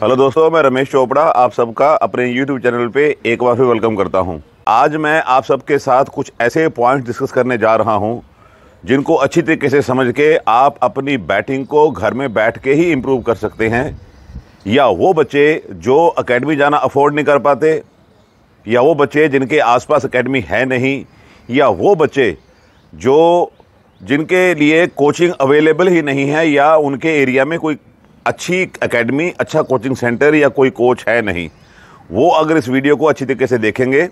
hello दोस्तों मैं रमेश चोपड़ा आप सबका अपने यूट्यूब चैनल पे एक बार फिर वेलकम करता हूं आज मैं आप सबके साथ कुछ ऐसे पॉइंट्स डिस्कस करने जा रहा हूं जिनको अच्छी तरीके से समझ के आप अपनी बैटिंग को घर में बैठ के ही इम्प्रूव कर सकते हैं या वो बच्चे जो अकेडमी जाना अफोर्ड नहीं कर पाते या वो बच्चे जिनके आसपास अकेडमी है नहीं या वो बच्चे जो जिनके लिए कोचिंग अवेलेबल ही नहीं है या उनके एरिया में कोई अच्छी एकेडमी अच्छा कोचिंग सेंटर या कोई कोच है नहीं वो अगर इस वीडियो को अच्छी तरीके से देखेंगे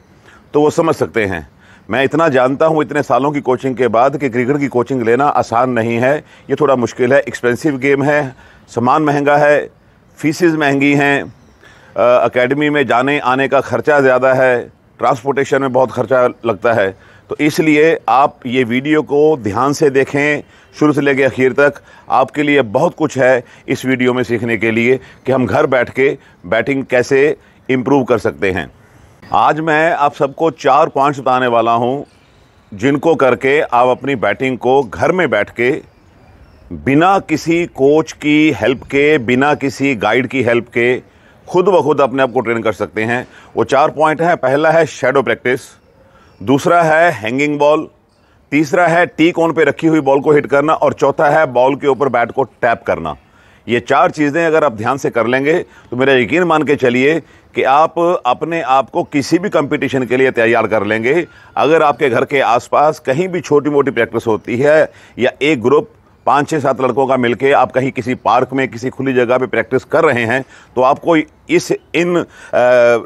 तो वो समझ सकते हैं मैं इतना जानता हूँ इतने सालों की कोचिंग के बाद कि क्रिकेट की कोचिंग लेना आसान नहीं है ये थोड़ा मुश्किल है एक्सपेंसिव गेम है सामान महंगा है फीसेज महंगी हैं अकेडमी में जाने आने का खर्चा ज़्यादा है ट्रांसपोर्टेशन में बहुत खर्चा लगता है तो इसलिए आप ये वीडियो को ध्यान से देखें शुरू से लेकर आखिर तक आपके लिए बहुत कुछ है इस वीडियो में सीखने के लिए कि हम घर बैठ के बैटिंग कैसे इम्प्रूव कर सकते हैं आज मैं आप सबको चार पॉइंट्स बताने वाला हूँ जिनको करके आप अपनी बैटिंग को घर में बैठ के बिना किसी कोच की हेल्प के बिना किसी गाइड की हेल्प के खुद ब खुद अपने आप को ट्रेन कर सकते हैं वो चार पॉइंट हैं पहला है शेडो प्रैक्टिस दूसरा है हैंगिंग बॉल तीसरा है टी कोन पे रखी हुई बॉल को हिट करना और चौथा है बॉल के ऊपर बैट को टैप करना ये चार चीज़ें अगर आप ध्यान से कर लेंगे तो मेरा यकीन मान के चलिए कि आप अपने आप को किसी भी कंपटीशन के लिए तैयार कर लेंगे अगर आपके घर के आसपास कहीं भी छोटी मोटी प्रैक्टिस होती है या एक ग्रुप पाँच छः सात लड़कों का मिलके आप कहीं किसी पार्क में किसी खुली जगह पे प्रैक्टिस कर रहे हैं तो आपको इस इन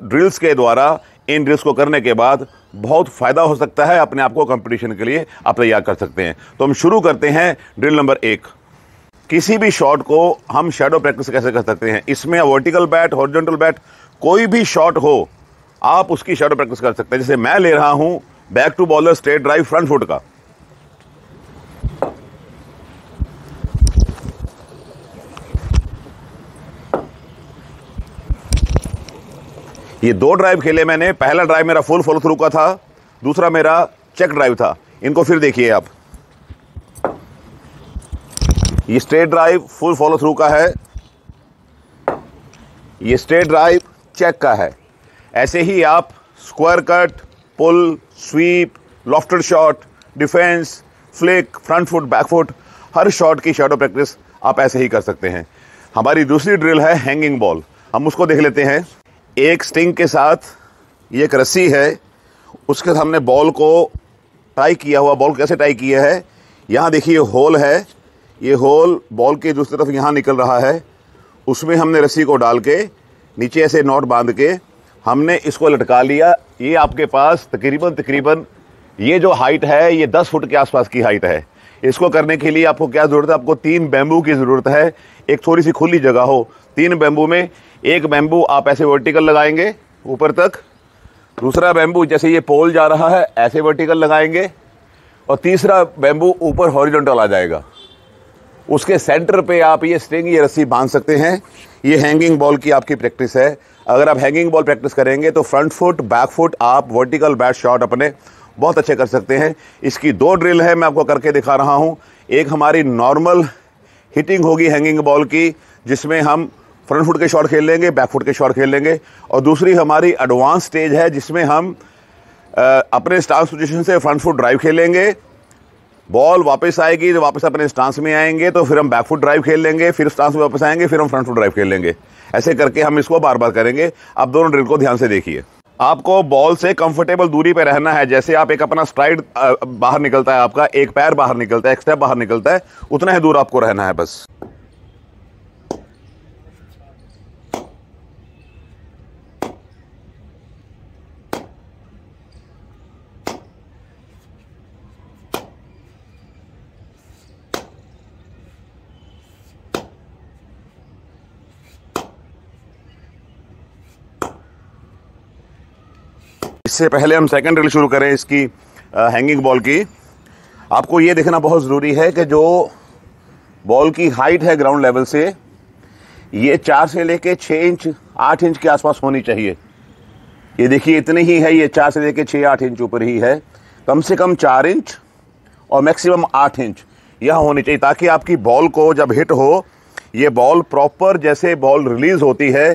ड्रिल्स के द्वारा इन ड्रिल्स को करने के बाद बहुत फ़ायदा हो सकता है अपने आप को कंपटीशन के लिए आप तैयार कर सकते हैं तो हम शुरू करते हैं ड्रिल नंबर एक किसी भी शॉट को हम शेडो प्रैक्टिस कैसे कर सकते हैं इसमें वर्टिकल बैट हॉर्जेंटल बैट कोई भी शॉट हो आप उसकी शेडो प्रैक्टिस कर सकते हैं जैसे मैं ले रहा हूं back to bowler straight drive front foot का ये दो ड्राइव खेले मैंने पहला ड्राइव मेरा फुल फॉलो थ्रू का था दूसरा मेरा चेक ड्राइव था इनको फिर देखिए आप ये straight drive full follow through का है ये स्ट्रेट ड्राइव चेक का है ऐसे ही आप square cut pull sweep lofted shot defence flick front foot back foot हर शॉट की शॉटो प्रैक्टिस आप ऐसे ही कर सकते हैं हमारी दूसरी ड्रिल है हैंगिंग बॉल हम उसको देख लेते हैं एक स्टिंग के साथ ये एक रस्सी है उसके साथ हमने बॉल को टाई किया हुआ बॉल कैसे टाई किया है यहाँ देखिए होल है ये होल बॉल के दूसरी तरफ यहाँ निकल रहा है उसमें हमने रस्सी को डाल के नीचे ऐसे नॉट बांध के हमने इसको लटका लिया ये आपके पास तकरीबन तकरीबन ये जो हाइट है ये दस फुट के आसपास की हाइट है इसको करने के लिए आपको क्या ज़रूरत है आपको तीन बैम्बू की ज़रूरत है एक थोड़ी सी खुली जगह हो तीन बैम्बू में एक बैम्बू आप ऐसे वर्टिकल लगाएंगे ऊपर तक दूसरा बैम्बू जैसे ये पोल जा रहा है ऐसे वर्टिकल लगाएंगे और तीसरा बैम्बू ऊपर हॉरिजॉन्टल आ जाएगा उसके सेंटर पे आप ये स्ट्रिंग ये रस्सी बांध सकते हैं ये हैंगिंग बॉल की आपकी प्रैक्टिस है अगर आप हैंगिंग बॉल प्रैक्टिस करेंगे तो फ्रंट फुट बैक फुट आप वर्टिकल बैट शॉट अपने बहुत अच्छे कर सकते हैं इसकी दो ड्रिल है मैं आपको करके दिखा रहा हूँ एक हमारी नॉर्मल हिटिंग होगी हैंगिंग बॉल की जिसमें हम फ्रंट फुट के शॉट खेल लेंगे बैक फुट के शॉट खेल लेंगे और दूसरी हमारी एडवांस स्टेज है जिसमें हम आ, अपने स्टांस पोजिशन से फ्रंट फुट ड्राइव खेलेंगे बॉल वापस आएगी तो वापस अपने स्टांस में आएंगे तो फिर हम बैक फुट ड्राइव खेल लेंगे फिर स्टांस में वापस आएंगे फिर हम फ्रंट फुट ड्राइव खेल लेंगे ऐसे करके हम इसको बार बार करेंगे आप दोनों ड्रिल को ध्यान से देखिए आपको बॉल से कंफर्टेबल दूरी पे रहना है जैसे आप एक अपना स्ट्राइड बाहर निकलता है आपका एक पैर बाहर निकलता है एक स्टेप बाहर निकलता है उतना ही दूर आपको रहना है बस से पहले हम सेकेंड रिल शुरू करें इसकी हैंगिंग बॉल की आपको ये देखना बहुत ज़रूरी है कि जो बॉल की हाइट है ग्राउंड लेवल से ये चार से लेके छः इंच आठ इंच के आसपास होनी चाहिए ये देखिए इतने ही है ये चार से लेके छः आठ इंच ऊपर ही है कम से कम चार इंच और मैक्सिमम आठ इंच यह होनी चाहिए ताकि आपकी बॉल को जब हिट हो ये बॉल प्रॉपर जैसे बॉल रिलीज़ होती है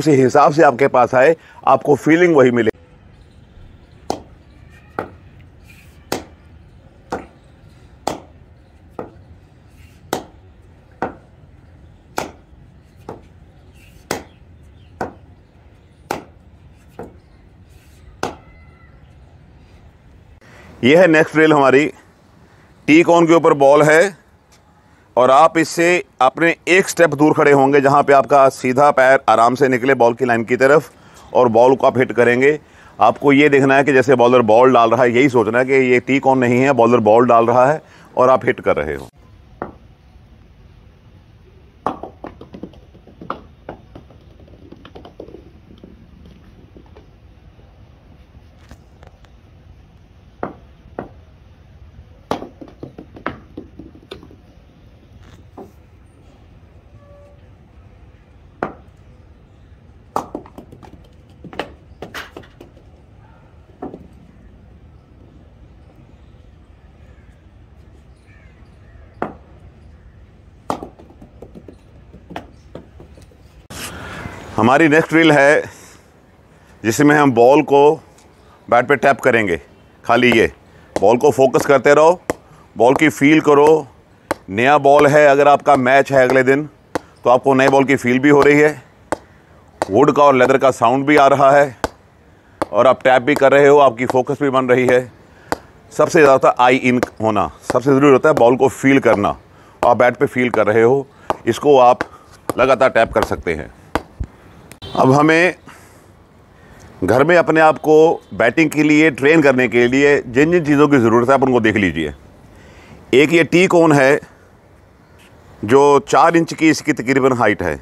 उसी हिसाब से आपके पास आए आपको फीलिंग वही मिले यह है नेक्स्ट रेल हमारी टी कॉन के ऊपर बॉल है और आप इससे अपने एक स्टेप दूर खड़े होंगे जहाँ पे आपका सीधा पैर आराम से निकले बॉल की लाइन की तरफ और बॉल को आप हिट करेंगे आपको ये देखना है कि जैसे बॉलर बॉल डाल रहा है यही सोचना है कि ये टी कॉन नहीं है बॉलर बॉल डाल रहा है और आप हिट कर रहे हो हमारी नेक्स्ट ड्रिल है जिसमें हम बॉल को बैट पे टैप करेंगे खाली ये बॉल को फोकस करते रहो बॉल की फील करो नया बॉल है अगर आपका मैच है अगले दिन तो आपको नए बॉल की फील भी हो रही है वुड का और लेदर का साउंड भी आ रहा है और आप टैप भी कर रहे हो आपकी फोकस भी बन रही है सबसे ज़्यादा होता है आई इन होना सबसे ज़रूरी होता है बॉल को फील करना आप बैट पे फील कर रहे हो इसको आप लगातार टैप कर सकते हैं अब हमें घर में अपने आप को बैटिंग के लिए ट्रेन करने के लिए जिन जिन चीज़ों की ज़रूरत है आप उनको देख लीजिए एक ये टी कोन है जो चार इंच की इसकी तकरीबन हाइट है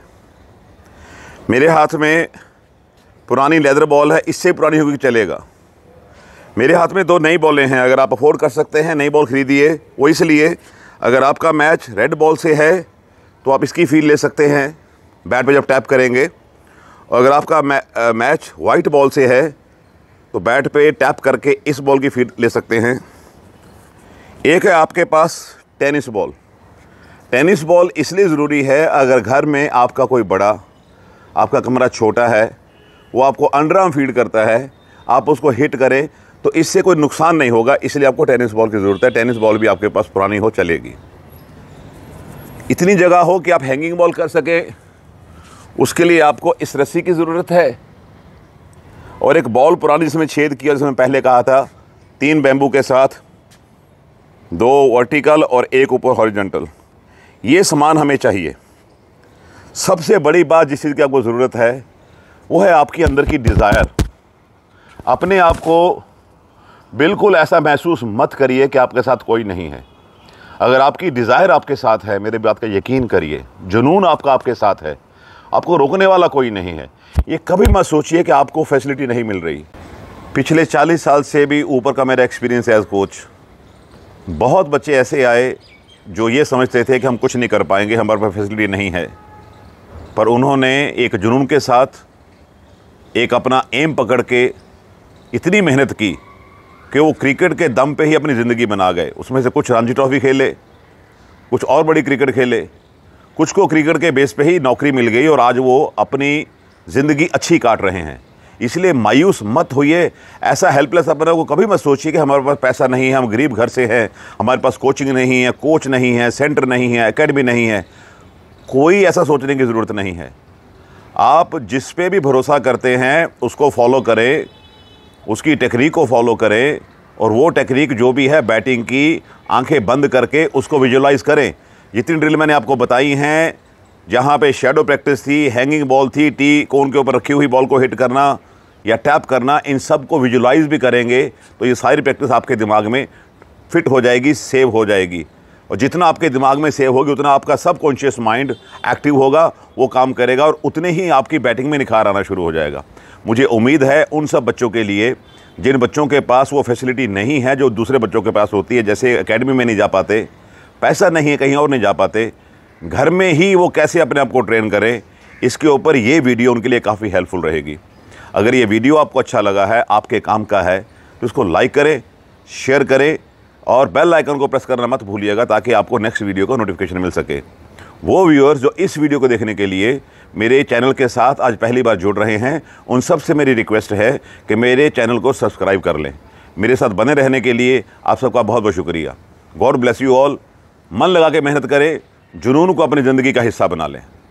मेरे हाथ में पुरानी लेदर बॉल है इससे पुरानी होगी चलेगा मेरे हाथ में दो नई बॉलें हैं अगर आप अफोर्ड कर सकते हैं नई बॉल खरीदिए वो इसलिए अगर आपका मैच रेड बॉल से है तो आप इसकी फील ले सकते हैं बैट पर जब टैप करेंगे और अगर आपका मै, आ, मैच वाइट बॉल से है तो बैट पे टैप करके इस बॉल की फीड ले सकते हैं एक है आपके पास टेनिस बॉल टेनिस बॉल इसलिए ज़रूरी है अगर घर में आपका कोई बड़ा आपका कमरा छोटा है वो आपको अंडर आर्म फीड करता है आप उसको हिट करें तो इससे कोई नुकसान नहीं होगा इसलिए आपको टेनिस बॉल की ज़रूरत है टेनिस बॉल भी आपके पास पुरानी हो चलेगी इतनी जगह हो कि आप हैंगिंग बॉल कर सकें उसके लिए आपको इस रस्सी की ज़रूरत है और एक बॉल पुरानी जिसमें छेद किया जिसमें पहले कहा था तीन बैम्बू के साथ दो वर्टिकल और एक ऊपर हॉरिजेंटल ये सामान हमें चाहिए सबसे बड़ी बात जिस चीज़ की आपको ज़रूरत है वो है आपके अंदर की डिज़ायर अपने आप को बिल्कुल ऐसा महसूस मत करिए कि आपके साथ कोई नहीं है अगर आपकी डिज़ायर आपके साथ है मेरे बात का यकीन करिए जुनून आपका आपके साथ है आपको रोकने वाला कोई नहीं है ये कभी मत सोचिए कि आपको फैसिलिटी नहीं मिल रही पिछले 40 साल से भी ऊपर का मेरा एक्सपीरियंस एज कोच बहुत बच्चे ऐसे आए जो ये समझते थे कि हम कुछ नहीं कर पाएंगे हमारे पास फैसिलिटी नहीं है पर उन्होंने एक जुनून के साथ एक अपना एम पकड़ के इतनी मेहनत की कि वो क्रिकेट के दम पे ही अपनी ज़िंदगी बना गए उसमें से कुछ रणजी ट्रॉफी खेले कुछ और बड़ी क्रिकेट खेले कुछ को क्रिकेट के बेस पे ही नौकरी मिल गई और आज वो अपनी ज़िंदगी अच्छी काट रहे हैं इसलिए मायूस मत होइए ऐसा हेल्पलेस अपने को कभी मत सोचिए कि हमारे पास पैसा नहीं है हम गरीब घर से हैं हमारे पास कोचिंग नहीं है कोच नहीं है सेंटर नहीं है एकेडमी नहीं है कोई ऐसा सोचने की ज़रूरत नहीं है आप जिस पे भी भरोसा करते हैं उसको फॉलो करें उसकी टेक्निक को फॉलो करें और वो टेक्निक जो भी है बैटिंग की आंखें बंद करके उसको विजुलाइज़ करें जितनी ड्रिल मैंने आपको बताई हैं जहाँ पे शेडो प्रैक्टिस थी हैंगिंग बॉल थी टी कोन के ऊपर रखी हुई बॉल को हिट करना या टैप करना इन सब को विजुलाइज भी करेंगे तो ये सारी प्रैक्टिस आपके दिमाग में फिट हो जाएगी सेव हो जाएगी और जितना आपके दिमाग में सेव होगी उतना आपका सब कॉन्शियस माइंड एक्टिव होगा वो काम करेगा और उतने ही आपकी बैटिंग में निखार आना शुरू हो जाएगा मुझे उम्मीद है उन सब बच्चों के लिए जिन बच्चों के पास वो फैसिलिटी नहीं है जो दूसरे बच्चों के पास होती है जैसे अकेडमी में नहीं जा पाते पैसा नहीं है कहीं और नहीं जा पाते घर में ही वो कैसे अपने आप को ट्रेन करें इसके ऊपर ये वीडियो उनके लिए काफ़ी हेल्पफुल रहेगी अगर ये वीडियो आपको अच्छा लगा है आपके काम का है तो इसको लाइक करें शेयर करें और बेल आइकन को प्रेस करना मत भूलिएगा ताकि आपको नेक्स्ट वीडियो का नोटिफिकेशन मिल सके वो व्यूअर्स जो इस वीडियो को देखने के लिए मेरे चैनल के साथ आज पहली बार जुड़ रहे हैं उन सब से मेरी रिक्वेस्ट है कि मेरे चैनल को सब्सक्राइब कर लें मेरे साथ बने रहने के लिए आप सबका बहुत बहुत शुक्रिया गॉड ब्लेस यू ऑल मन लगा के मेहनत करें जुनून को अपनी ज़िंदगी का हिस्सा बना लें